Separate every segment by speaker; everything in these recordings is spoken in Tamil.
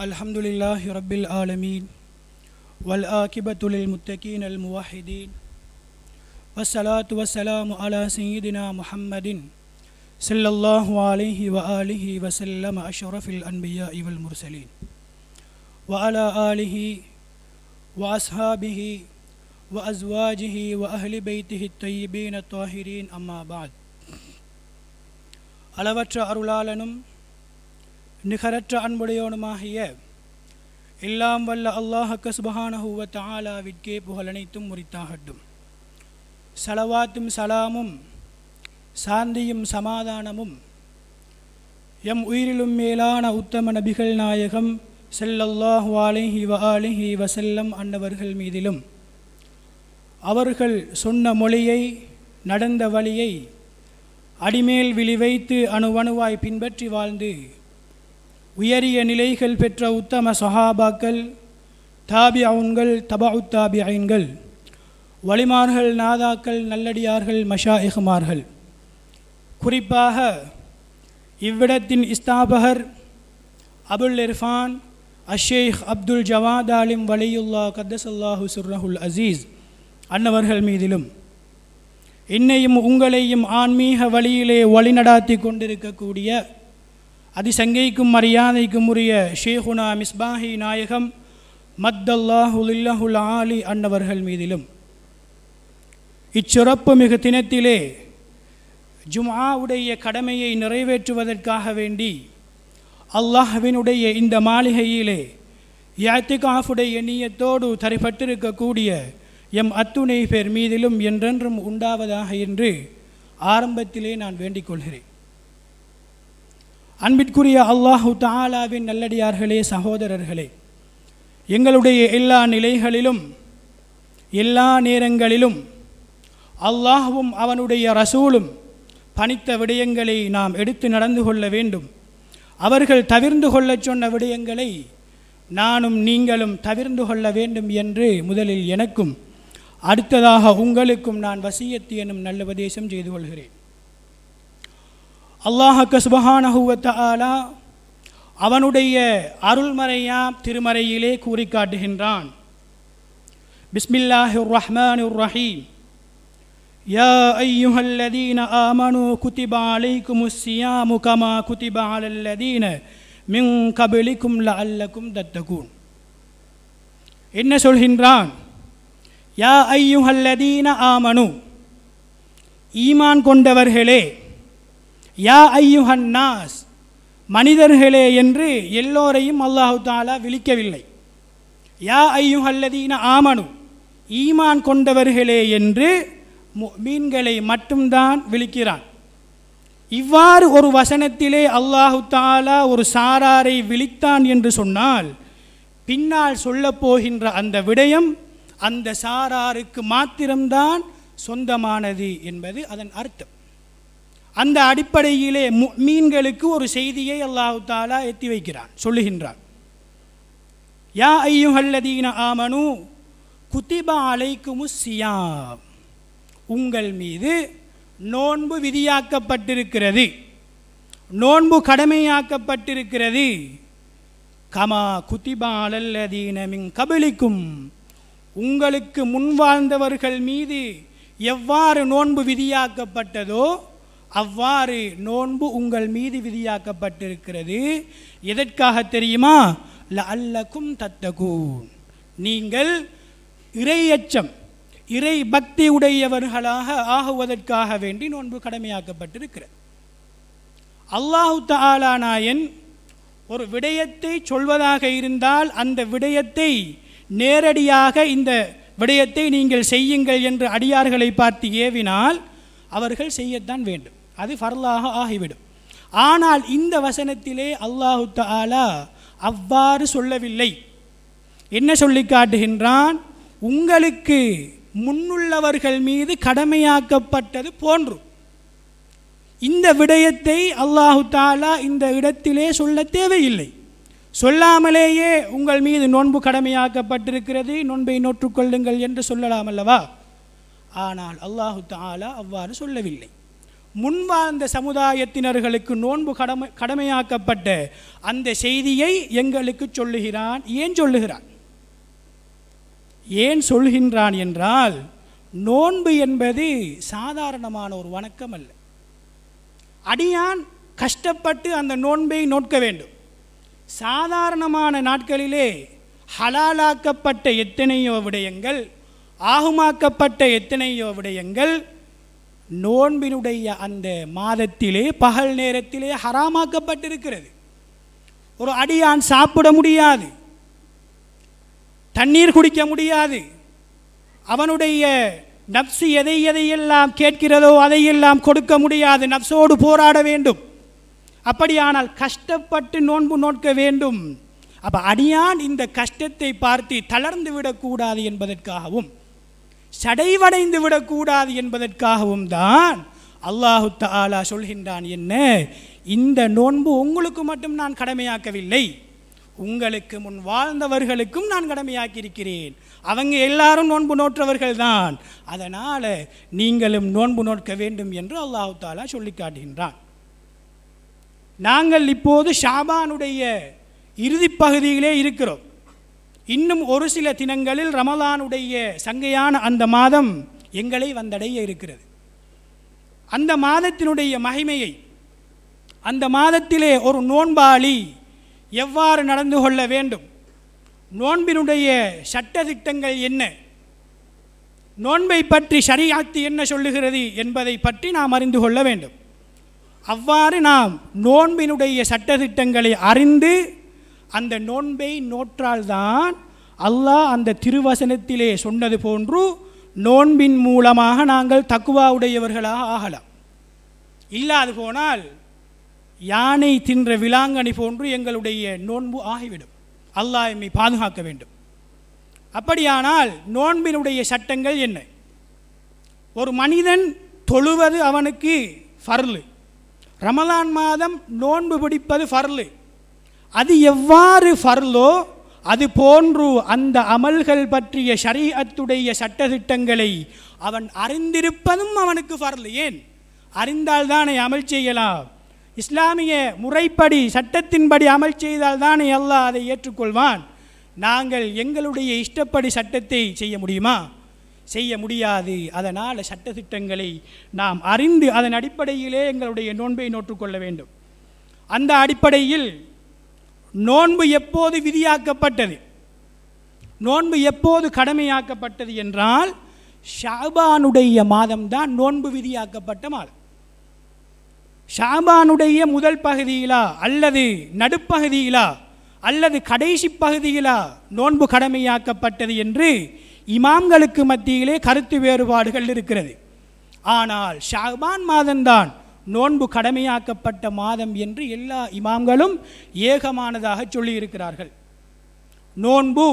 Speaker 1: الحمد لله رب العالمين والآكبة للمتقين الموحدين والصلاة والسلام على سيدنا محمد صلى الله عليه وآله وسلم أشرف الأنبياء والمرسلين وعلى آله وأصحابه وأزواجه وأهل بيته الطيبين الطاهرين أما بعد على அளவற்ற அருளாளனும் நிகரற்ற அன்புடையோனுமாகிய எல்லாம் வல்ல அல்லாஹக்க சுபஹானஹுவ தாலாவிற்கே புகழனைத்தும் முறித்தாகட்டும் சலவாத்தும் சலாமும் சாந்தியும் சமாதானமும் எம் உயிரிலும் மேலான உத்தம நபிகள் நாயகம் செல்லல்லாஹ் வாலிஹி வ வசல்லம் அன்னவர்கள் மீதிலும் அவர்கள் சொன்ன மொழியை நடந்த வழியை அடிமேல் விழிவைத்து அணுவணுவாய் பின்பற்றி வாழ்ந்து உயரிய நிலைகள் பெற்ற உத்தம சஹாபாக்கள் தபா உத்தாபி ஐன்கள் வலிமார்கள் நாதாக்கள் நல்லடியார்கள் மஷாயிகுமார்கள் குறிப்பாக இவ்விடத்தின் இஸ்தாபகர் அபுல் இர்ஃபான் அஷேக் அப்துல் ஜவாத் அலிம் வலியுல்லா கத்தசல்லாஹு சுர்ரஹுல் அசீஸ் அன்னவர்கள் மீதிலும் இன்னையும் உங்களையும் ஆன்மீக வழியிலே வழிநடாத்தி கொண்டிருக்கக்கூடிய அதிசங்கைக்கும் மரியாதைக்கும் உரிய ஷேஹுனா மிஸ்பாஹி நாயகம் மத்தல்லாஹுலில்லஹுல் ஆலி அன்னவர்கள் மீதிலும் இச்சிறப்பு மிகு தினத்திலே ஜுமாவுடைய கடமையை நிறைவேற்றுவதற்காக வேண்டி அல்லாஹ்வினுடைய இந்த மாளிகையிலே யாத்திகாஃபுடைய எண்ணியத்தோடு தரைப்பட்டிருக்கக்கூடிய எம் அத்துணை பேர் மீதிலும் என்றென்றும் உண்டாவதாக என்று ஆரம்பத்திலே நான் வேண்டிக் கொள்கிறேன் அன்பிற்குரிய அல்லாஹு தாலாவின் நல்லடியார்களே சகோதரர்களே எங்களுடைய எல்லா நிலைகளிலும் எல்லா நேரங்களிலும் அல்லாஹுவும் அவனுடைய ரசூலும் பணித்த விடயங்களை நாம் எடுத்து நடந்து கொள்ள வேண்டும் அவர்கள் தவிர்ந்து கொள்ளச் சொன்ன விடயங்களை நானும் நீங்களும் தவிர்ந்து கொள்ள வேண்டும் என்று முதலில் எனக்கும் அடுத்ததாக உங்களுக்கும் நான் வசியத்து எனும் நல்ல உபதேசம் செய்து கொள்கிறேன் அல்லாஹக்க சுபஹானஹுவத்த ஆலா அவனுடைய அருள்மறையா திருமறையிலே கூறி காட்டுகின்றான் பிஸ்மில்லாஹி ரஹ்மான் ரஹீம் يا أيها الذين آمنوا كتب عليكم الصيام كما كتب على الذين من قبلكم لعلكم تتقون என்ன சொல்கின்றான் யா ஐயுஹல்லதீன ஆமனு ஈமான் கொண்டவர்களே யா ஐயுஹன் நாஸ் மனிதர்களே என்று எல்லோரையும் அல்லாஹு தாலா விழிக்கவில்லை யா ஐயுஹல்லதீன ஆமனு ஈமான் கொண்டவர்களே என்று மீன்களை மட்டும்தான் விழிக்கிறான் இவ்வாறு ஒரு வசனத்திலே அல்லாஹு தாலா ஒரு சாராரை விழித்தான் என்று சொன்னால் பின்னால் சொல்லப்போகின்ற அந்த விடயம் அந்த சாராருக்கு மாத்திரம்தான் சொந்தமானது என்பது அதன் அர்த்தம் அந்த அடிப்படையிலே மீன்களுக்கு ஒரு செய்தியை அல்லாஹு தாலா எத்தி வைக்கிறான் சொல்லுகின்றான் யா ஐயுஹல்லதீன ஆமனு குத்திபா அலைக்குமு சியாம் உங்கள் மீது நோன்பு விதியாக்கப்பட்டிருக்கிறது நோன்பு கடமையாக்கப்பட்டிருக்கிறது கமா குத்திபா அலல்லதீனமின் கபலிக்கும் உங்களுக்கு முன் வாழ்ந்தவர்கள் மீது எவ்வாறு நோன்பு விதியாக்கப்பட்டதோ அவ்வாறு நோன்பு உங்கள் மீது விதியாக்கப்பட்டிருக்கிறது எதற்காக தெரியுமா ல அல்லக்கும் தத்தகூன் நீங்கள் இறையச்சம் இறை பக்தி உடையவர்களாக ஆகுவதற்காக வேண்டி நோன்பு கடமையாக்கப்பட்டிருக்கிறது அல்லாஹு தாலா நாயன் ஒரு விடயத்தை சொல்வதாக இருந்தால் அந்த விடயத்தை நேரடியாக இந்த விடயத்தை நீங்கள் செய்யுங்கள் என்று அடியார்களை பார்த்து ஏவினால் அவர்கள் செய்யத்தான் வேண்டும் அது ஃபர்லாக ஆகிவிடும் ஆனால் இந்த வசனத்திலே அல்லாஹு தாலா அவ்வாறு சொல்லவில்லை என்ன சொல்லி காட்டுகின்றான் உங்களுக்கு முன்னுள்ளவர்கள் மீது கடமையாக்கப்பட்டது போன்று இந்த விடயத்தை அல்லாஹு தாலா இந்த இடத்திலே சொல்ல தேவையில்லை சொல்லாமலேயே உங்கள் மீது நோன்பு கடமையாக்கப்பட்டிருக்கிறது நோன்பை நோற்றுக்கொள்ளுங்கள் என்று சொல்லலாம் அல்லவா ஆனால் அல்லாஹு தாலா அவ்வாறு சொல்லவில்லை முன்வாழ்ந்த சமுதாயத்தினர்களுக்கு நோன்பு கடமை கடமையாக்கப்பட்ட அந்த செய்தியை எங்களுக்கு சொல்லுகிறான் ஏன் சொல்லுகிறான் ஏன் சொல்கின்றான் என்றால் நோன்பு என்பது சாதாரணமான ஒரு வணக்கம் அல்ல அடியான் கஷ்டப்பட்டு அந்த நோன்பை நோக்க வேண்டும் சாதாரணமான நாட்களிலே ஹலாலாக்கப்பட்ட எத்தனையோ விடயங்கள் ஆகுமாக்கப்பட்ட எத்தனையோ விடயங்கள் நோன்பினுடைய அந்த மாதத்திலே பகல் நேரத்திலே ஹராமாக்கப்பட்டிருக்கிறது ஒரு அடியான் சாப்பிட முடியாது தண்ணீர் குடிக்க முடியாது அவனுடைய நப்சு எதை எதையெல்லாம் கேட்கிறதோ அதையெல்லாம் கொடுக்க முடியாது நப்சோடு போராட வேண்டும் அப்படியானால் கஷ்டப்பட்டு நோன்பு நோக்க வேண்டும் அப்போ அடியான் இந்த கஷ்டத்தை பார்த்து தளர்ந்து விடக்கூடாது என்பதற்காகவும் சடைவடைந்து விடக்கூடாது என்பதற்காகவும் தான் அல்லாஹு தாலா சொல்கின்றான் என்ன இந்த நோன்பு உங்களுக்கு மட்டும் நான் கடமையாக்கவில்லை உங்களுக்கு முன் வாழ்ந்தவர்களுக்கும் நான் கடமையாக்கி இருக்கிறேன் அவங்க எல்லாரும் நோன்பு நோற்றவர்கள் தான் அதனால் நீங்களும் நோன்பு நோக்க வேண்டும் என்று அல்லாஹு தாலா சொல்லி காட்டுகின்றான் நாங்கள் இப்போது ஷாபானுடைய இறுதிப்பகுதியிலே இருக்கிறோம் இன்னும் ஒரு சில தினங்களில் ரமலானுடைய சங்கையான அந்த மாதம் எங்களை வந்தடைய இருக்கிறது அந்த மாதத்தினுடைய மகிமையை அந்த மாதத்திலே ஒரு நோன்பாளி எவ்வாறு நடந்து கொள்ள வேண்டும் நோன்பினுடைய சட்ட திட்டங்கள் என்ன நோன்பை பற்றி சரியாத்து என்ன சொல்லுகிறது என்பதை பற்றி நாம் அறிந்து கொள்ள வேண்டும் அவ்வாறு நாம் நோன்பினுடைய சட்ட திட்டங்களை அறிந்து அந்த நோன்பை நோற்றால் தான் அல்லாஹ் அந்த திருவசனத்திலே சொன்னது போன்று நோன்பின் மூலமாக நாங்கள் தக்குவாவுடையவர்களாக ஆகலாம் இல்லாது போனால் யானை தின்ற விலாங்கணி போன்று எங்களுடைய நோன்பு ஆகிவிடும் அல்லாஹ் எம்மை பாதுகாக்க வேண்டும் அப்படியானால் நோன்பினுடைய சட்டங்கள் என்ன ஒரு மனிதன் தொழுவது அவனுக்கு ஃபர்லு ரமலான் மாதம் நோன்பு பிடிப்பது ஃபர்லு அது எவ்வாறு ஃபர்லோ அது போன்று அந்த அமல்கள் பற்றிய ஷரீஅத்துடைய சட்டத்திட்டங்களை அவன் அறிந்திருப்பதும் அவனுக்கு ஃபர்லு ஏன் அறிந்தால் தானே அமல் செய்யலாம் இஸ்லாமிய முறைப்படி சட்டத்தின்படி அமல் செய்தால் தானே எல்லாம் அதை ஏற்றுக்கொள்வான் நாங்கள் எங்களுடைய இஷ்டப்படி சட்டத்தை செய்ய முடியுமா செய்ய முடியாது அதனால் சட்டத்திட்டங்களை நாம் அறிந்து அதன் அடிப்படையிலே எங்களுடைய நோன்பை நோற்றுக்கொள்ள வேண்டும் அந்த அடிப்படையில் நோன்பு எப்போது விதியாக்கப்பட்டது நோன்பு எப்போது கடமையாக்கப்பட்டது என்றால் ஷாபானுடைய மாதம்தான் நோன்பு விதியாக்கப்பட்ட மாதம் ஷாபானுடைய முதல் பகுதியிலா அல்லது நடுப்பகுதியிலா அல்லது கடைசி பகுதியிலா நோன்பு கடமையாக்கப்பட்டது என்று இமாம்களுக்கு மத்தியிலே கருத்து வேறுபாடுகள் இருக்கிறது ஆனால் ஷாபான் மாதம்தான் நோன்பு கடமையாக்கப்பட்ட மாதம் என்று எல்லா இமாம்களும் ஏகமானதாக சொல்லியிருக்கிறார்கள் நோன்பு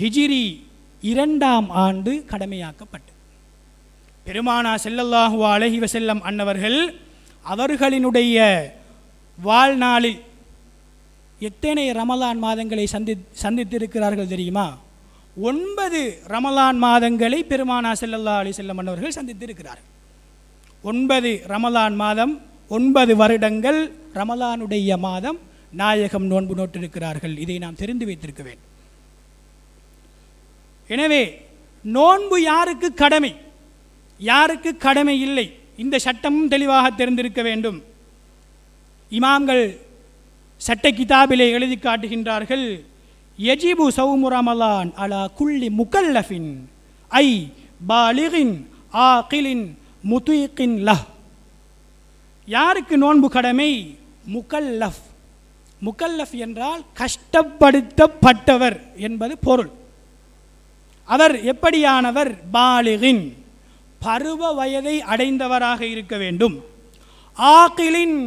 Speaker 1: ஹிஜிரி இரண்டாம் ஆண்டு கடமையாக்கப்பட்டது பெருமானா செல்லல்லாஹு அழகிவ வசல்லம் அன்னவர்கள் அவர்களினுடைய வாழ்நாளில் எத்தனை ரமலான் மாதங்களை சந்தி சந்தித்திருக்கிறார்கள் தெரியுமா ஒன்பது ரமலான் மாதங்களை பெருமானா செல்லல்லா அலி செல்லம் அன்னவர்கள் சந்தித்திருக்கிறார்கள் ஒன்பது ரமலான் மாதம் ஒன்பது வருடங்கள் ரமலானுடைய மாதம் நாயகம் நோன்பு நோட்டிருக்கிறார்கள் இதை நாம் தெரிந்து வைத்திருக்க வேண்டும் எனவே நோன்பு யாருக்கு கடமை யாருக்கு கடமை இல்லை இந்த சட்டமும் தெளிவாக தெரிந்திருக்க வேண்டும் இமாம்கள் சட்ட கிதாபிலே எழுதி காட்டுகின்றார்கள் எஜிபு ரமலான் அலா குள்ளி முகல்லஃபின் ஐ பாலிகின் ஆகிலின் முத்துயின் லஹ் யாருக்கு நோன்பு கடமை முகல்லஃப் முகல்லஃப் என்றால் கஷ்டப்படுத்தப்பட்டவர் என்பது பொருள் அவர் எப்படியானவர் பாலிகின் பருவ வயதை அடைந்தவராக இருக்க வேண்டும் ஆக்கிலின்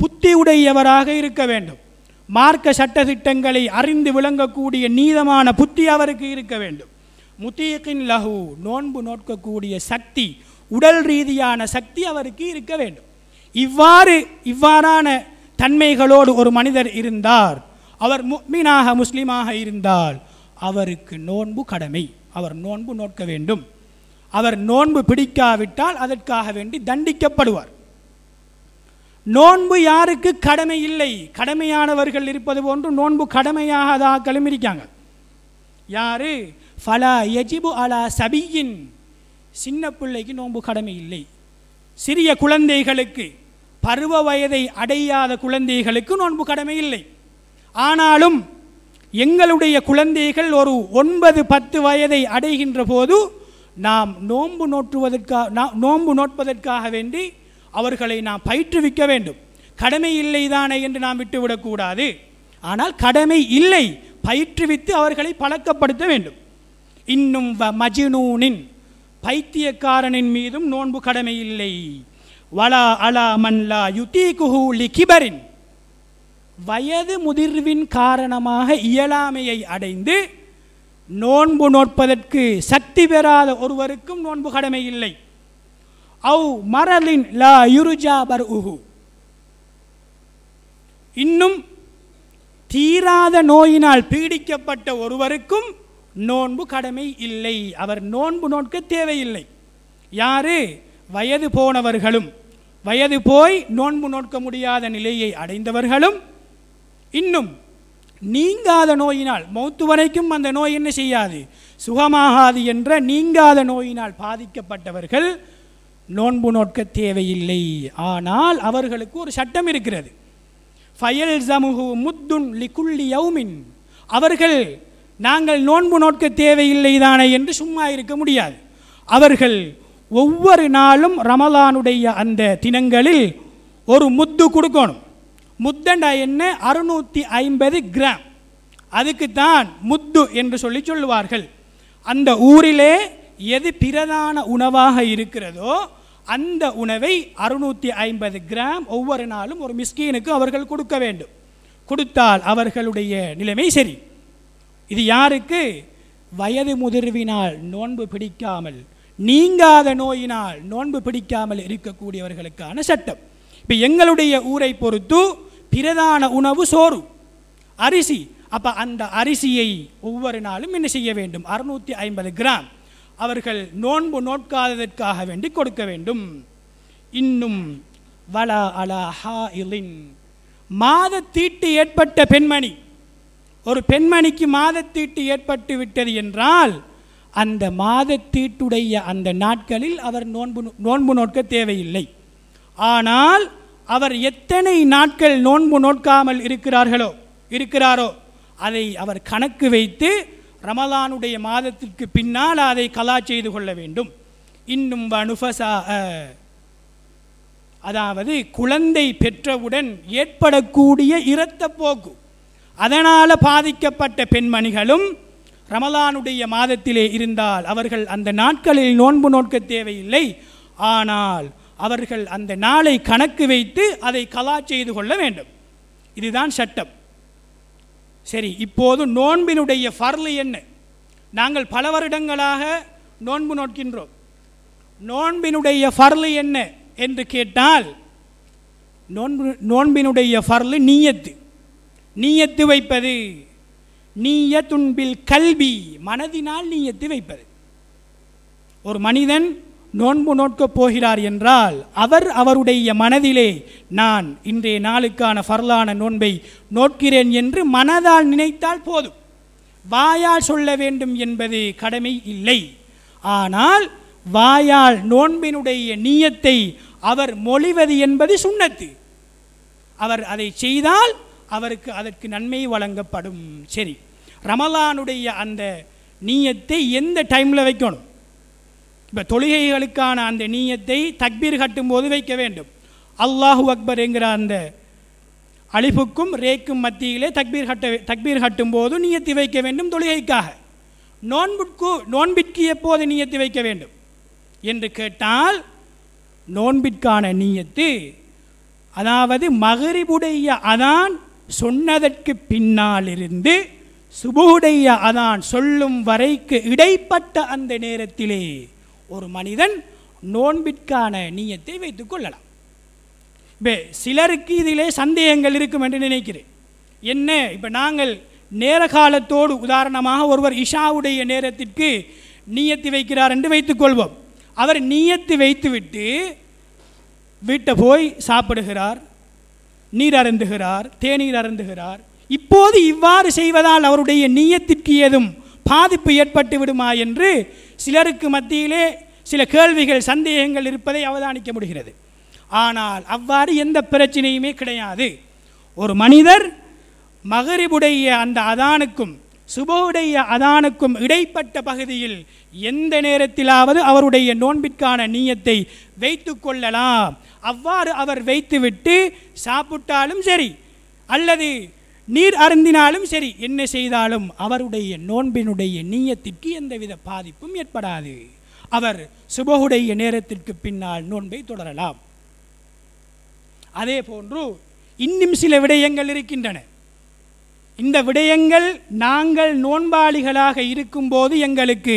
Speaker 1: புத்தி உடையவராக இருக்க வேண்டும் மார்க்க சட்டத்திட்டங்களை அறிந்து விளங்கக்கூடிய நீதமான புத்தி அவருக்கு இருக்க வேண்டும் முத்தியக்கின் லகு நோன்பு நோட்கக்கூடிய சக்தி உடல் ரீதியான சக்தி அவருக்கு இருக்க வேண்டும் இவ்வாறு இவ்வாறான தன்மைகளோடு ஒரு மனிதர் இருந்தார் அவர் மீனாக முஸ்லீமாக இருந்தால் அவருக்கு நோன்பு கடமை அவர் நோன்பு நோக்க வேண்டும் அவர் நோன்பு பிடிக்காவிட்டால் அதற்காக வேண்டி தண்டிக்கப்படுவார் நோன்பு யாருக்கு கடமை இல்லை கடமையானவர்கள் இருப்பது போன்று நோன்பு கடமையாக ஆக்களும் இருக்காங்க யாரு ஃபலா எஜிபு அலா சபியின் சின்ன பிள்ளைக்கு நோன்பு கடமை இல்லை சிறிய குழந்தைகளுக்கு பருவ வயதை அடையாத குழந்தைகளுக்கு நோன்பு கடமை இல்லை ஆனாலும் எங்களுடைய குழந்தைகள் ஒரு ஒன்பது பத்து வயதை அடைகின்ற போது நாம் நோன்பு நோற்றுவதற்காக நோன்பு நோட்பதற்காக வேண்டி அவர்களை நாம் பயிற்றுவிக்க வேண்டும் கடமை இல்லை தானே என்று நாம் விட்டுவிடக்கூடாது ஆனால் கடமை இல்லை பயிற்றுவித்து அவர்களை பழக்கப்படுத்த வேண்டும் இன்னும் மஜினூனின் பைத்தியக்காரனின் மீதும் நோன்பு கடமை இல்லை வலா அலா மன்லா யுத்தி குஹூலி லிகிபரின் வயது முதிர்வின் காரணமாக இயலாமையை அடைந்து நோன்பு நோட்பதற்கு சக்தி பெறாத ஒருவருக்கும் நோன்பு கடமை இல்லை அவ் மரலின் லா யுருஜா பர் உஹு இன்னும் தீராத நோயினால் பீடிக்கப்பட்ட ஒருவருக்கும் நோன்பு கடமை இல்லை அவர் நோன்பு நோக்க தேவையில்லை யாரு வயது போனவர்களும் வயது போய் நோன்பு நோக்க முடியாத நிலையை அடைந்தவர்களும் இன்னும் நீங்காத நோயினால் மௌத்து வரைக்கும் அந்த நோய் என்ன செய்யாது சுகமாகாது என்ற நீங்காத நோயினால் பாதிக்கப்பட்டவர்கள் நோன்பு நோக்க தேவையில்லை ஆனால் அவர்களுக்கு ஒரு சட்டம் இருக்கிறது ஃபயல் சமுகு முத்துன் லிகுல்லி யௌமின் அவர்கள் நாங்கள் நோன்பு நோக்க தேவையில்லை தானே என்று சும்மா இருக்க முடியாது அவர்கள் ஒவ்வொரு நாளும் ரமலானுடைய அந்த தினங்களில் ஒரு முத்து கொடுக்கணும் முத்தண்டா என்ன அறுநூற்றி ஐம்பது கிராம் அதுக்குத்தான் முத்து என்று சொல்லி சொல்லுவார்கள் அந்த ஊரிலே எது பிரதான உணவாக இருக்கிறதோ அந்த உணவை அறுநூற்றி ஐம்பது கிராம் ஒவ்வொரு நாளும் ஒரு மிஸ்கீனுக்கு அவர்கள் கொடுக்க வேண்டும் கொடுத்தால் அவர்களுடைய நிலைமை சரி இது யாருக்கு வயது முதிர்வினால் நோன்பு பிடிக்காமல் நீங்காத நோயினால் நோன்பு பிடிக்காமல் இருக்கக்கூடியவர்களுக்கான சட்டம் இப்போ எங்களுடைய ஊரை பொறுத்து பிரதான உணவு சோறு அரிசி அப்போ அந்த அரிசியை ஒவ்வொரு நாளும் என்ன செய்ய வேண்டும் அறுநூற்றி ஐம்பது கிராம் அவர்கள் நோன்பு நோட்காததற்காக வேண்டி கொடுக்க வேண்டும் இன்னும் வலா அலா ஹா இலின் தீட்டு ஏற்பட்ட பெண்மணி ஒரு பெண்மணிக்கு மாதத்தீட்டு ஏற்பட்டு விட்டது என்றால் அந்த மாதத்தீட்டுடைய அந்த நாட்களில் அவர் நோன்பு நோன்பு நோக்க தேவையில்லை ஆனால் அவர் எத்தனை நாட்கள் நோன்பு நோக்காமல் இருக்கிறார்களோ இருக்கிறாரோ அதை அவர் கணக்கு வைத்து ரமலானுடைய மாதத்திற்கு பின்னால் அதை கலா செய்து கொள்ள வேண்டும் இன்னும் வனுஃபசா அதாவது குழந்தை பெற்றவுடன் ஏற்படக்கூடிய இரத்த போக்கு அதனால் பாதிக்கப்பட்ட பெண்மணிகளும் ரமலானுடைய மாதத்திலே இருந்தால் அவர்கள் அந்த நாட்களில் நோன்பு நோக்க தேவையில்லை ஆனால் அவர்கள் அந்த நாளை கணக்கு வைத்து அதை கலா செய்து கொள்ள வேண்டும் இதுதான் சட்டம் சரி இப்போது நோன்பினுடைய ஃபர்லு என்ன நாங்கள் பல வருடங்களாக நோன்பு நோக்கின்றோம் நோன்பினுடைய ஃபர்லு என்ன என்று கேட்டால் நோன்பு நோன்பினுடைய ஃபர்லு நீயத்து நீயத்து வைப்பது நீய துன்பில் கல்வி மனதினால் நீயத்து வைப்பது ஒரு மனிதன் நோன்பு நோட்கப் போகிறார் என்றால் அவர் அவருடைய மனதிலே நான் இன்றைய நாளுக்கான ஃபர்லான நோன்பை நோட்கிறேன் என்று மனதால் நினைத்தால் போதும் வாயால் சொல்ல வேண்டும் என்பது கடமை இல்லை ஆனால் வாயால் நோன்பினுடைய நீயத்தை அவர் மொழிவது என்பது சுண்ணத்து அவர் அதை செய்தால் அவருக்கு அதற்கு நன்மை வழங்கப்படும் சரி ரமலானுடைய அந்த நீயத்தை எந்த டைமில் வைக்கணும் இப்போ தொழுகைகளுக்கான அந்த நீயத்தை தக்பீர் கட்டும்போது வைக்க வேண்டும் அல்லாஹு அக்பர் என்கிற அந்த அழிப்புக்கும் ரேக்கும் மத்தியிலே தக்பீர் கட்ட தக்பீர் கட்டும்போது நீயத்தி வைக்க வேண்டும் தொழுகைக்காக நோன்பிற்கு நோன்பிற்கு எப்போது நீயத்தி வைக்க வேண்டும் என்று கேட்டால் நோன்பிற்கான நீயத்து அதாவது மகரிபுடைய அதான் சொன்னதற்கு பின்னாலிருந்து சுபுடைய அதான் சொல்லும் வரைக்கு இடைப்பட்ட அந்த நேரத்திலே ஒரு மனிதன் நோன்பிற்கான நீயத்தை வைத்துக் கொள்ளலாம் இப்போ சிலருக்கு இதிலே சந்தேகங்கள் இருக்கும் என்று நினைக்கிறேன் என்ன இப்போ நாங்கள் நேர காலத்தோடு உதாரணமாக ஒருவர் இஷாவுடைய நேரத்திற்கு நீயத்து வைக்கிறார் என்று வைத்துக்கொள்வோம் அவர் நீயத்து வைத்துவிட்டு வீட்டை போய் சாப்பிடுகிறார் நீர் அருந்துகிறார் தேநீர் அருந்துகிறார் இப்போது இவ்வாறு செய்வதால் அவருடைய நீயத்திற்கு ஏதும் பாதிப்பு ஏற்பட்டு விடுமா என்று சிலருக்கு மத்தியிலே சில கேள்விகள் சந்தேகங்கள் இருப்பதை அவதானிக்க முடிகிறது ஆனால் அவ்வாறு எந்த பிரச்சனையுமே கிடையாது ஒரு மனிதர் மகரிபுடைய அந்த அதானுக்கும் சுபோடைய அதானுக்கும் இடைப்பட்ட பகுதியில் எந்த நேரத்திலாவது அவருடைய நோன்பிற்கான நீயத்தை வைத்து கொள்ளலாம் அவ்வாறு அவர் வைத்துவிட்டு சாப்பிட்டாலும் சரி அல்லது நீர் அருந்தினாலும் சரி என்ன செய்தாலும் அவருடைய நோன்பினுடைய நீயத்திற்கு எந்தவித பாதிப்பும் ஏற்படாது அவர் சுபகுடைய நேரத்திற்கு பின்னால் நோன்பை தொடரலாம் அதே போன்று இன்னும் சில விடயங்கள் இருக்கின்றன இந்த விடயங்கள் நாங்கள் நோன்பாளிகளாக இருக்கும்போது எங்களுக்கு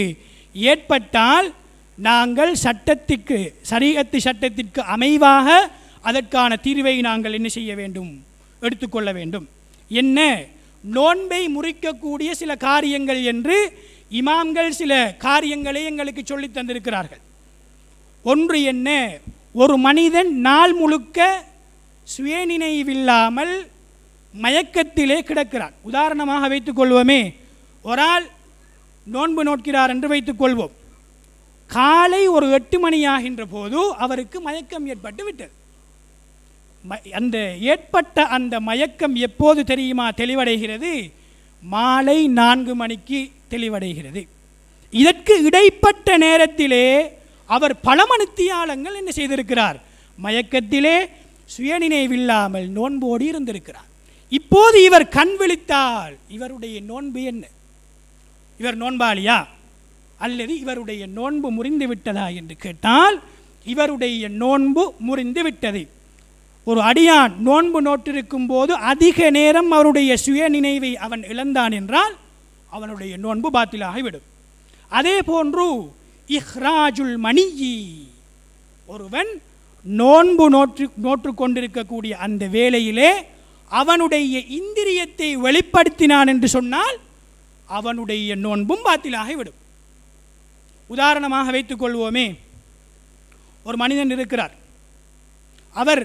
Speaker 1: ஏற்பட்டால் நாங்கள் சட்டத்திற்கு சரீகத்து சட்டத்திற்கு அமைவாக அதற்கான தீர்வை நாங்கள் என்ன செய்ய வேண்டும் எடுத்துக்கொள்ள வேண்டும் என்ன நோன்பை முறிக்கக்கூடிய சில காரியங்கள் என்று இமாம்கள் சில காரியங்களை எங்களுக்கு சொல்லி தந்திருக்கிறார்கள் ஒன்று என்ன ஒரு மனிதன் நாள் முழுக்க சுயநினைவில்லாமல் மயக்கத்திலே கிடக்கிறார் உதாரணமாக வைத்துக்கொள்வோமே ஒரு ஆள் நோன்பு நோக்கிறார் என்று வைத்துக்கொள்வோம் காலை ஒரு எட்டு மணி ஆகின்ற போது அவருக்கு மயக்கம் ஏற்பட்டு விட்டது அந்த ஏற்பட்ட அந்த மயக்கம் எப்போது தெரியுமா தெளிவடைகிறது மாலை நான்கு மணிக்கு தெளிவடைகிறது இதற்கு இடைப்பட்ட நேரத்திலே அவர் பல மனுத்தியாளங்கள் என்ன செய்திருக்கிறார் மயக்கத்திலே சுயநினைவில்லாமல் நோன்போடி இருந்திருக்கிறார் இப்போது இவர் கண் விழித்தால் இவருடைய நோன்பு என்ன இவர் நோன்பாளியா அல்லது இவருடைய நோன்பு முறிந்து விட்டதா என்று கேட்டால் இவருடைய நோன்பு முறிந்து விட்டது ஒரு அடியான் நோன்பு நோட்டிருக்கும் போது அதிக நேரம் அவருடைய சுய நினைவை அவன் இழந்தான் என்றால் அவனுடைய நோன்பு பாத்திலாகிவிடும் அதே போன்று இஹ்ராஜுல் மணியி ஒருவன் நோன்பு நோற்று நோற்று கொண்டிருக்கக்கூடிய அந்த வேலையிலே அவனுடைய இந்திரியத்தை வெளிப்படுத்தினான் என்று சொன்னால் அவனுடைய நோன்பும் பாத்திலாகிவிடும் உதாரணமாக வைத்துக்கொள்வோமே ஒரு மனிதன் இருக்கிறார் அவர்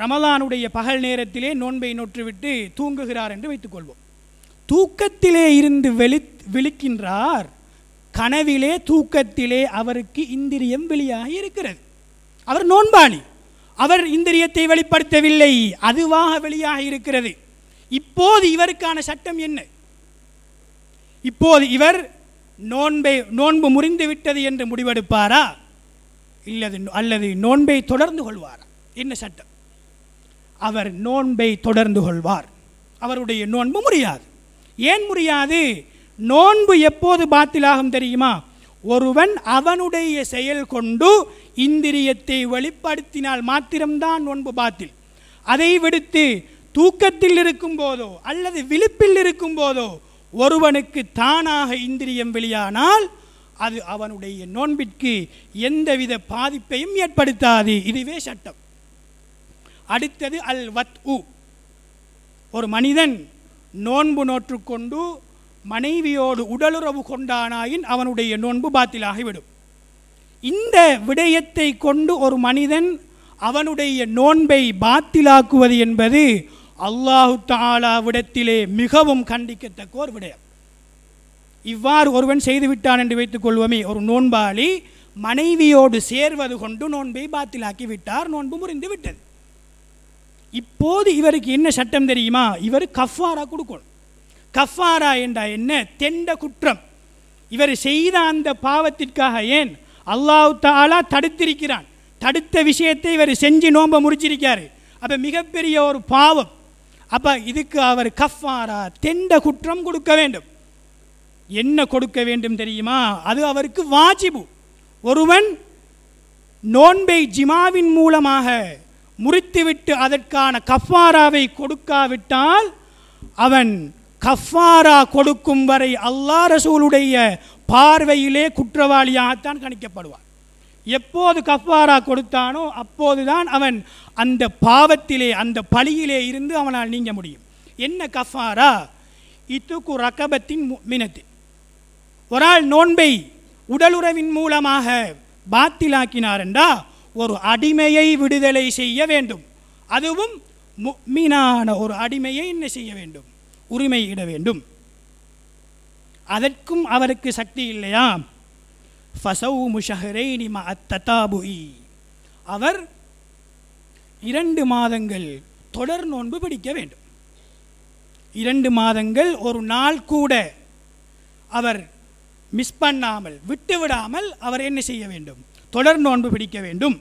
Speaker 1: ரமலானுடைய பகல் நேரத்திலே நோன்பை நொற்றுவிட்டு தூங்குகிறார் என்று வைத்துக்கொள்வோம் தூக்கத்திலே இருந்து வெளி விழிக்கின்றார் கனவிலே தூக்கத்திலே அவருக்கு இந்திரியம் வெளியாகி இருக்கிறது அவர் நோன்பாணி அவர் இந்திரியத்தை வெளிப்படுத்தவில்லை அதுவாக வெளியாக இருக்கிறது இப்போது இவருக்கான சட்டம் என்ன இப்போது இவர் நோன்பை நோன்பு முறிந்து விட்டது என்று முடிவெடுப்பாரா இல்லது அல்லது நோன்பை தொடர்ந்து கொள்வாரா என்ன சட்டம் அவர் நோன்பை தொடர்ந்து கொள்வார் அவருடைய நோன்பு முடியாது ஏன் முடியாது நோன்பு எப்போது பாத்திலாகும் தெரியுமா ஒருவன் அவனுடைய செயல் கொண்டு இந்திரியத்தை வெளிப்படுத்தினால் மாத்திரம்தான் நோன்பு பாத்தில் அதை விடுத்து தூக்கத்தில் இருக்கும் போதோ அல்லது விழிப்பில் இருக்கும் போதோ ஒருவனுக்கு தானாக இந்திரியம் வெளியானால் அது அவனுடைய நோன்பிற்கு எந்தவித பாதிப்பையும் ஏற்படுத்தாது இதுவே சட்டம் அடுத்தது அல் வத் உ ஒரு மனிதன் நோன்பு நோற்றுக்கொண்டு மனைவியோடு உடலுறவு கொண்டானாயின் அவனுடைய நோன்பு பாத்திலாகிவிடும் இந்த விடயத்தை கொண்டு ஒரு மனிதன் அவனுடைய நோன்பை பாத்திலாக்குவது என்பது அல்லாஹு தாலாவிடத்திலே மிகவும் கண்டிக்கத்தக்க ஒரு விடயம் இவ்வாறு ஒருவன் செய்துவிட்டான் என்று வைத்துக் கொள்வோமே ஒரு நோன்பாளி மனைவியோடு சேர்வது கொண்டு நோன்பை பாத்திலாக்கி விட்டார் நோன்பு முறிந்து விட்டது இப்போது இவருக்கு என்ன சட்டம் தெரியுமா இவர் கஃபாரா கொடுக்கணும் கஃபாரா என்றா என்ன தெண்ட குற்றம் இவர் செய்த அந்த பாவத்திற்காக ஏன் அல்லாஹு தாலா தடுத்திருக்கிறான் தடுத்த விஷயத்தை இவர் செஞ்சு நோம்ப முடிச்சிருக்காரு அப்போ மிகப்பெரிய ஒரு பாவம் அப்போ இதுக்கு அவர் கஃபாரா தெண்ட குற்றம் கொடுக்க வேண்டும் என்ன கொடுக்க வேண்டும் தெரியுமா அது அவருக்கு வாஜிபு ஒருவன் நோன்பை ஜிமாவின் மூலமாக முறித்துவிட்டு அதற்கான கஃபாராவை கொடுக்காவிட்டால் அவன் கஃபாரா கொடுக்கும் வரை அல்லா ரசூலுடைய பார்வையிலே குற்றவாளியாகத்தான் கணிக்கப்படுவார் எப்போது கஃபாரா கொடுத்தானோ அப்போதுதான் அவன் அந்த பாவத்திலே அந்த பழியிலே இருந்து அவனால் நீங்க முடியும் என்ன கஃபாரா இத்துக்கு ரகபத்தின் மினத்து ஒரு ஆள் நோன்பை உடலுறவின் மூலமாக பாத்திலாக்கினார் என்றா ஒரு அடிமையை விடுதலை செய்ய வேண்டும் அதுவும் மீனான ஒரு அடிமையை என்ன செய்ய வேண்டும் உரிமையிட வேண்டும் அதற்கும் அவருக்கு சக்தி இல்லையா ஃபசவு முஷஹரை நிம அத்தாபுஇ அவர் இரண்டு மாதங்கள் தொடர் நோன்பு பிடிக்க வேண்டும் இரண்டு மாதங்கள் ஒரு நாள் கூட அவர் மிஸ் பண்ணாமல் விட்டுவிடாமல் அவர் என்ன செய்ய வேண்டும் தொடர் நோன்பு பிடிக்க வேண்டும்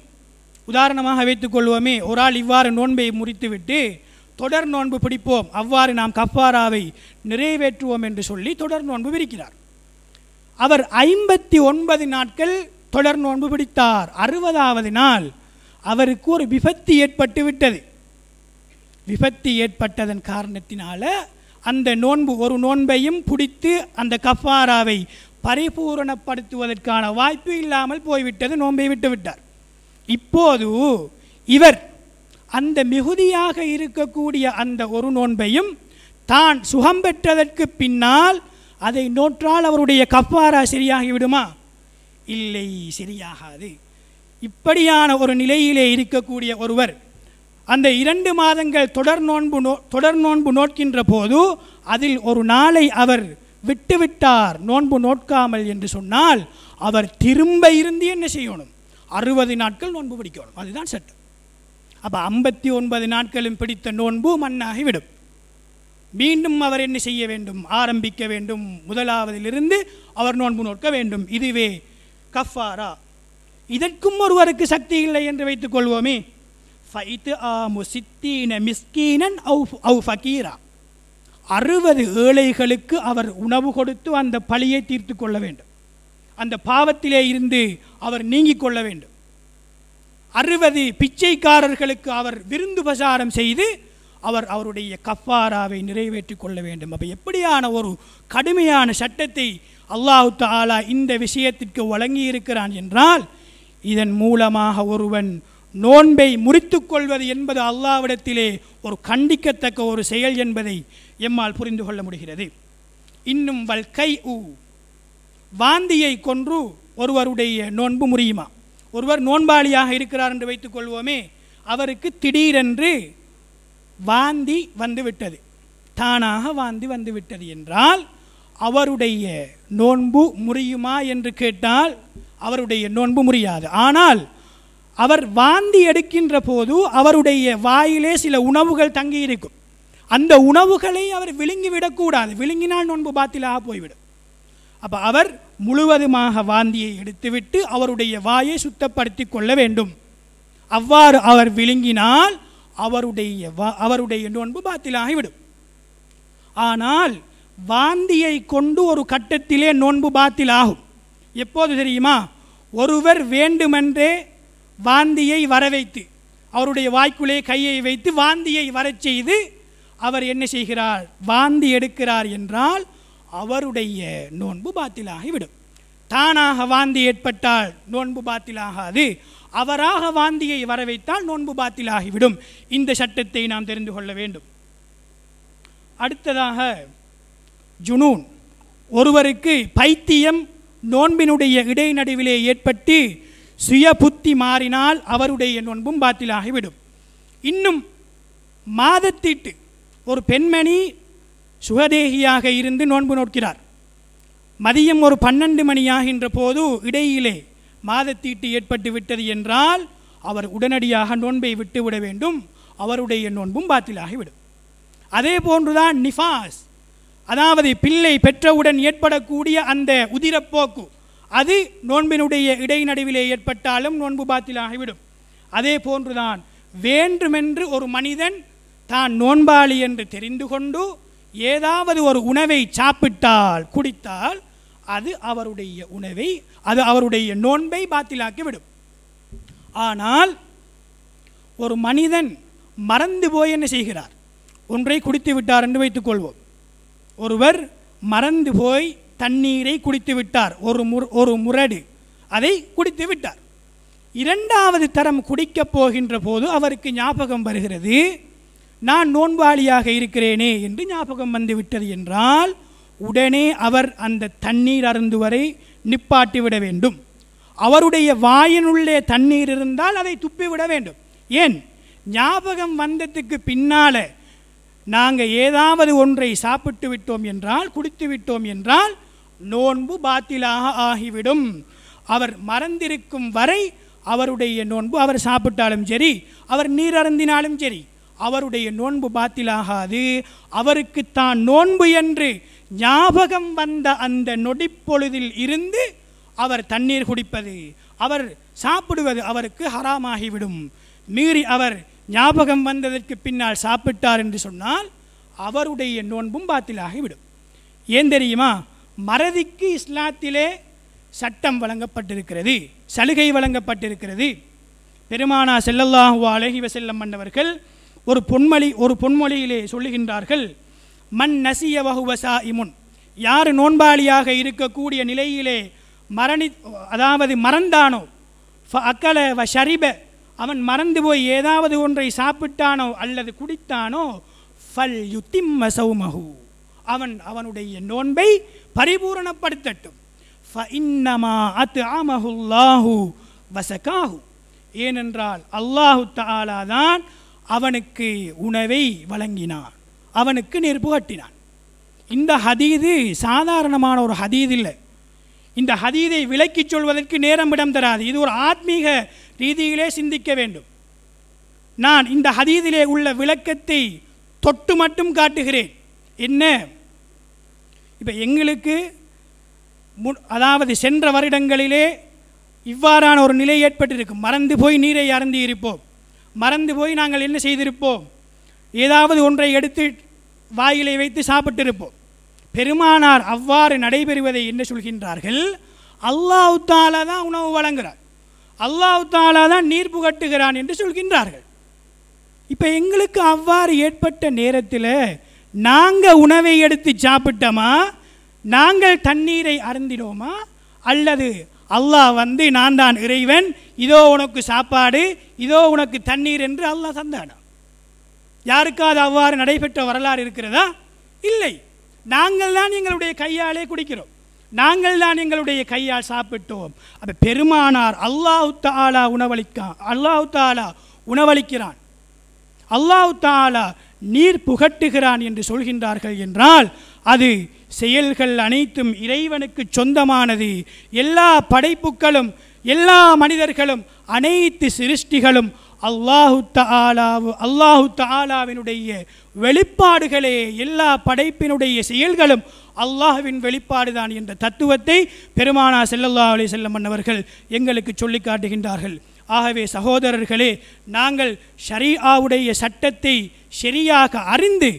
Speaker 1: உதாரணமாக வைத்துக்கொள்வோமே ஒரு ஆள் இவ்வாறு நோன்பை முறித்துவிட்டு தொடர் நோன்பு பிடிப்போம் அவ்வாறு நாம் கஃபாராவை நிறைவேற்றுவோம் என்று சொல்லி தொடர் நோன்பு விரிக்கிறார் அவர் ஐம்பத்தி ஒன்பது நாட்கள் தொடர் நோன்பு பிடித்தார் அறுபதாவது நாள் அவருக்கு ஒரு விபத்து ஏற்பட்டு விட்டது விபத்து ஏற்பட்டதன் காரணத்தினால அந்த நோன்பு ஒரு நோன்பையும் பிடித்து அந்த கஃபாராவை பரிபூரணப்படுத்துவதற்கான வாய்ப்பு இல்லாமல் போய்விட்டது நோன்பை விட்டுவிட்டார் இப்போது இவர் அந்த மிகுதியாக இருக்கக்கூடிய அந்த ஒரு நோன்பையும் தான் சுகம் பெற்றதற்கு பின்னால் அதை நோற்றால் அவருடைய கஃபாரா சரியாகிவிடுமா இல்லை சரியாகாது இப்படியான ஒரு நிலையிலே இருக்கக்கூடிய ஒருவர் அந்த இரண்டு மாதங்கள் தொடர் நோன்பு நோ தொடர் நோன்பு நோக்கின்ற போது அதில் ஒரு நாளை அவர் விட்டுவிட்டார் நோன்பு நோட்காமல் என்று சொன்னால் அவர் திரும்ப இருந்து என்ன செய்யணும் அறுபது நாட்கள் நோன்பு பிடிக்கணும் அதுதான் சட்டம் அப்போ ஐம்பத்தி ஒன்பது நாட்களும் பிடித்த நோன்பு மண்ணாகிவிடும் மீண்டும் அவர் என்ன செய்ய வேண்டும் ஆரம்பிக்க வேண்டும் முதலாவதிலிருந்து அவர் நோன்பு நோக்க வேண்டும் இதுவே கஃபாரா இதற்கும் ஒருவருக்கு சக்தி இல்லை என்று வைத்துக் கொள்வோமே ஃபைத்து ஆமு சித்தீன மிஸ்கீனன் அவு ஃபகீரா அறுபது ஏழைகளுக்கு அவர் உணவு கொடுத்து அந்த பழியை தீர்த்து கொள்ள வேண்டும் அந்த பாவத்திலே இருந்து அவர் நீங்கிக் கொள்ள வேண்டும் அறுபது பிச்சைக்காரர்களுக்கு அவர் விருந்து பிரசாரம் செய்து அவர் அவருடைய கஃபாராவை நிறைவேற்றி கொள்ள வேண்டும் அப்போ எப்படியான ஒரு கடுமையான சட்டத்தை அல்லாஹு தாலா இந்த விஷயத்திற்கு வழங்கி இருக்கிறான் என்றால் இதன் மூலமாக ஒருவன் நோன்பை முறித்து கொள்வது என்பது அல்லாவிடத்திலே ஒரு கண்டிக்கத்தக்க ஒரு செயல் என்பதை எம்மால் புரிந்து கொள்ள முடிகிறது இன்னும் வல் கை ஊ வாந்தியை கொன்று ஒருவருடைய நோன்பு முறியுமா ஒருவர் நோன்பாளியாக இருக்கிறார் என்று வைத்துக்கொள்வோமே அவருக்கு திடீரென்று வாந்தி வந்துவிட்டது தானாக வாந்தி வந்துவிட்டது என்றால் அவருடைய நோன்பு முறியுமா என்று கேட்டால் அவருடைய நோன்பு முறியாது ஆனால் அவர் வாந்தி எடுக்கின்ற போது அவருடைய வாயிலே சில உணவுகள் தங்கியிருக்கும் அந்த உணவுகளை அவர் விழுங்கிவிடக்கூடாது விழுங்கினால் நோன்பு பாத்திலாக போய்விடும் அப்போ அவர் முழுவதுமாக வாந்தியை எடுத்துவிட்டு அவருடைய வாயை சுத்தப்படுத்தி கொள்ள வேண்டும் அவ்வாறு அவர் விழுங்கினால் அவருடைய அவருடைய நோன்பு பாத்திலாகிவிடும் ஆனால் வாந்தியை கொண்டு ஒரு கட்டத்திலே நோன்பு பாத்திலாகும் எப்போது தெரியுமா ஒருவர் வேண்டுமென்றே வாந்தியை வர வைத்து அவருடைய வாய்க்குள்ளே கையை வைத்து வாந்தியை வரச் செய்து அவர் என்ன செய்கிறார் வாந்தி எடுக்கிறார் என்றால் அவருடைய நோன்பு பாத்திலாகிவிடும் தானாக வாந்தி ஏற்பட்டால் நோன்பு பாத்திலாகாது அவராக வாந்தியை வர வைத்தால் நோன்பு பாத்திலாகிவிடும் இந்த சட்டத்தை நாம் தெரிந்து கொள்ள வேண்டும் அடுத்ததாக ஜுனூன் ஒருவருக்கு பைத்தியம் நோன்பினுடைய இடைநடுவிலே ஏற்பட்டு சுய புத்தி மாறினால் அவருடைய நோன்பும் பாத்திலாகிவிடும் இன்னும் மாதத்தீட்டு ஒரு பெண்மணி சுகதேகியாக இருந்து நோன்பு நோக்கிறார் மதியம் ஒரு பன்னெண்டு மணியாகின்ற போது இடையிலே மாதத்தீட்டு ஏற்பட்டு விட்டது என்றால் அவர் உடனடியாக நோன்பை விட்டுவிட வேண்டும் அவருடைய நோன்பும் பாத்திலாகிவிடும் அதே போன்றுதான் நிஃபாஸ் அதாவது பிள்ளை பெற்றவுடன் ஏற்படக்கூடிய அந்த உதிரப்போக்கு அது நோன்பினுடைய இடைநடுவிலே ஏற்பட்டாலும் நோன்பு பாத்திலாகிவிடும் அதே போன்றுதான் வேண்டுமென்று ஒரு மனிதன் தான் நோன்பாளி என்று தெரிந்து கொண்டு ஏதாவது ஒரு உணவை சாப்பிட்டால் குடித்தால் அது அவருடைய உணவை அது அவருடைய நோன்பை பாத்திலாக்கி விடும் ஆனால் ஒரு மனிதன் மறந்து போய் என்ன செய்கிறார் ஒன்றை குடித்து விட்டார் என்று வைத்துக்கொள்வோம் ஒருவர் மறந்து போய் தண்ணீரை குடித்து விட்டார் ஒரு முர் ஒரு முரடு அதை குடித்து விட்டார் இரண்டாவது தரம் குடிக்கப் போகின்ற போது அவருக்கு ஞாபகம் வருகிறது நான் நோன்பாளியாக இருக்கிறேனே என்று ஞாபகம் வந்துவிட்டது என்றால் உடனே அவர் அந்த தண்ணீர் அருந்துவரை நிப்பாட்டிவிட வேண்டும் அவருடைய வாயினுள்ளே தண்ணீர் இருந்தால் அதை துப்பிவிட வேண்டும் ஏன் ஞாபகம் வந்ததுக்கு பின்னால் நாங்கள் ஏதாவது ஒன்றை சாப்பிட்டு விட்டோம் என்றால் குடித்து விட்டோம் என்றால் நோன்பு பாத்திலாக ஆகிவிடும் அவர் மறந்திருக்கும் வரை அவருடைய நோன்பு அவர் சாப்பிட்டாலும் சரி அவர் நீர் அருந்தினாலும் சரி அவருடைய நோன்பு பாத்திலாகாது அவருக்கு தான் நோன்பு என்று ஞாபகம் வந்த அந்த நொடிப்பொழுதில் இருந்து அவர் தண்ணீர் குடிப்பது அவர் சாப்பிடுவது அவருக்கு ஹராமாகிவிடும் மீறி அவர் ஞாபகம் வந்ததற்கு பின்னால் சாப்பிட்டார் என்று சொன்னால் அவருடைய நோன்பும் பாத்திலாகிவிடும் ஏன் தெரியுமா மறதிக்கு இஸ்லாத்திலே சட்டம் வழங்கப்பட்டிருக்கிறது சலுகை வழங்கப்பட்டிருக்கிறது பெருமானா செல்லல்லாஹு அழகி வசல்லம் மன்னவர்கள் ஒரு பொன்மொழி ஒரு பொன்மொழியிலே சொல்லுகின்றார்கள் மண் நசிய வகுவசா இமுன் யார் நோன்பாளியாக இருக்கக்கூடிய நிலையிலே மரணி அதாவது மறந்தானோ அக்கல வ ஷரிப அவன் மறந்து போய் ஏதாவது ஒன்றை சாப்பிட்டானோ அல்லது குடித்தானோ ஃபல் யுத்திம் மசௌமஹு அவன் அவனுடைய நோன்பை பரிபூரணப்படுத்தட்டும் ஃப இன்னமா அத் ஆமஹுல்லாஹு வசகாஹு ஏனென்றால் அல்லாஹு தாலாதான் தான் அவனுக்கு உணவை வழங்கினான் அவனுக்கு நெருப்பு கட்டினான் இந்த ஹதீது சாதாரணமான ஒரு ஹதீது இல்லை இந்த ஹதீதை விலக்கி சொல்வதற்கு நேரம் இடம் தராது இது ஒரு ஆத்மீக ரீதியிலே சிந்திக்க வேண்டும் நான் இந்த ஹதீதிலே உள்ள விளக்கத்தை தொட்டு மட்டும் காட்டுகிறேன் என்ன இப்போ எங்களுக்கு மு அதாவது சென்ற வருடங்களிலே இவ்வாறான ஒரு நிலை ஏற்பட்டிருக்கும் மறந்து போய் நீரை அருந்தி இருப்போம் மறந்து போய் நாங்கள் என்ன செய்திருப்போம் ஏதாவது ஒன்றை எடுத்து வாயிலை வைத்து சாப்பிட்டிருப்போம் பெருமானார் அவ்வாறு நடைபெறுவதை என்ன சொல்கின்றார்கள் அல்லாஹ் தான் உணவு வழங்குகிறார் அல்லாஹ் தான் நீர் புகட்டுகிறான் என்று சொல்கின்றார்கள் இப்போ எங்களுக்கு அவ்வாறு ஏற்பட்ட நேரத்தில் நாங்கள் உணவை எடுத்து சாப்பிட்டோமா நாங்கள் தண்ணீரை அருந்தினோமா அல்லது அல்லாஹ் வந்து நான் தான் இறைவன் இதோ உனக்கு சாப்பாடு இதோ உனக்கு தண்ணீர் என்று அல்லாஹ் தந்தானா யாருக்காவது அவ்வாறு நடைபெற்ற வரலாறு இருக்கிறதா இல்லை நாங்கள் தான் எங்களுடைய கையாலே குடிக்கிறோம் நாங்கள் தான் எங்களுடைய கையால் சாப்பிட்டோம் அப்போ பெருமானார் அல்லாஹு தாலா உணவளிக்க அல்லாஹு தாலா உணவளிக்கிறான் அல்லாஹு தாலா நீர் புகட்டுகிறான் என்று சொல்கின்றார்கள் என்றால் அது செயல்கள் அனைத்தும் இறைவனுக்கு சொந்தமானது எல்லா படைப்புகளும் எல்லா மனிதர்களும் அனைத்து சிருஷ்டிகளும் அல்லாஹு தாலாவு அல்லாஹு தாலாவினுடைய வெளிப்பாடுகளே எல்லா படைப்பினுடைய செயல்களும் அல்லாஹுவின் வெளிப்பாடு தான் என்ற தத்துவத்தை பெருமானா செல்லல்லா அலி செல்லம் அவர்கள் எங்களுக்கு சொல்லி காட்டுகின்றார்கள் ஆகவே சகோதரர்களே நாங்கள் ஷரியாவுடைய சட்டத்தை சரியாக அறிந்து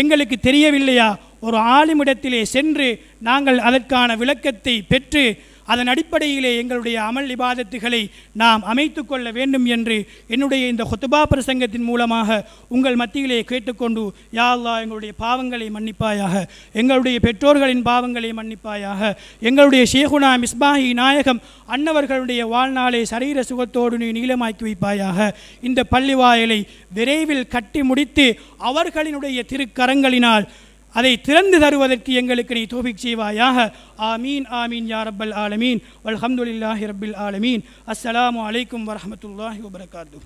Speaker 1: எங்களுக்கு தெரியவில்லையா ஒரு ஆலிமிடத்திலே சென்று நாங்கள் அதற்கான விளக்கத்தை பெற்று அதன் அடிப்படையிலே எங்களுடைய அமல் இபாதத்துகளை நாம் அமைத்து கொள்ள வேண்டும் என்று என்னுடைய இந்த ஹொத்துபா பிரசங்கத்தின் மூலமாக உங்கள் மத்தியிலே கேட்டுக்கொண்டு யாழ்லா எங்களுடைய பாவங்களை மன்னிப்பாயாக எங்களுடைய பெற்றோர்களின் பாவங்களை மன்னிப்பாயாக எங்களுடைய ஷேகுனா மிஸ்பாஹி நாயகம் அன்னவர்களுடைய வாழ்நாளை சரீர சுகத்தோடு நீ நீளமாக்கி வைப்பாயாக இந்த பள்ளிவாயலை விரைவில் கட்டி முடித்து அவர்களினுடைய திருக்கரங்களினால் அதை திறந்து தருவதற்கு எங்களுக்கு நீ தோபிக் செய்வாயாக ஆமீன் ஆமீன் யா ரப்பல் ஆலமீன் வல்ஹம்துலில்லாஹி ரப்பில் ஆலமீன் அஸ்ஸலாமு அலைக்கும் வரஹமத்துல்லாஹி வபரகாத்து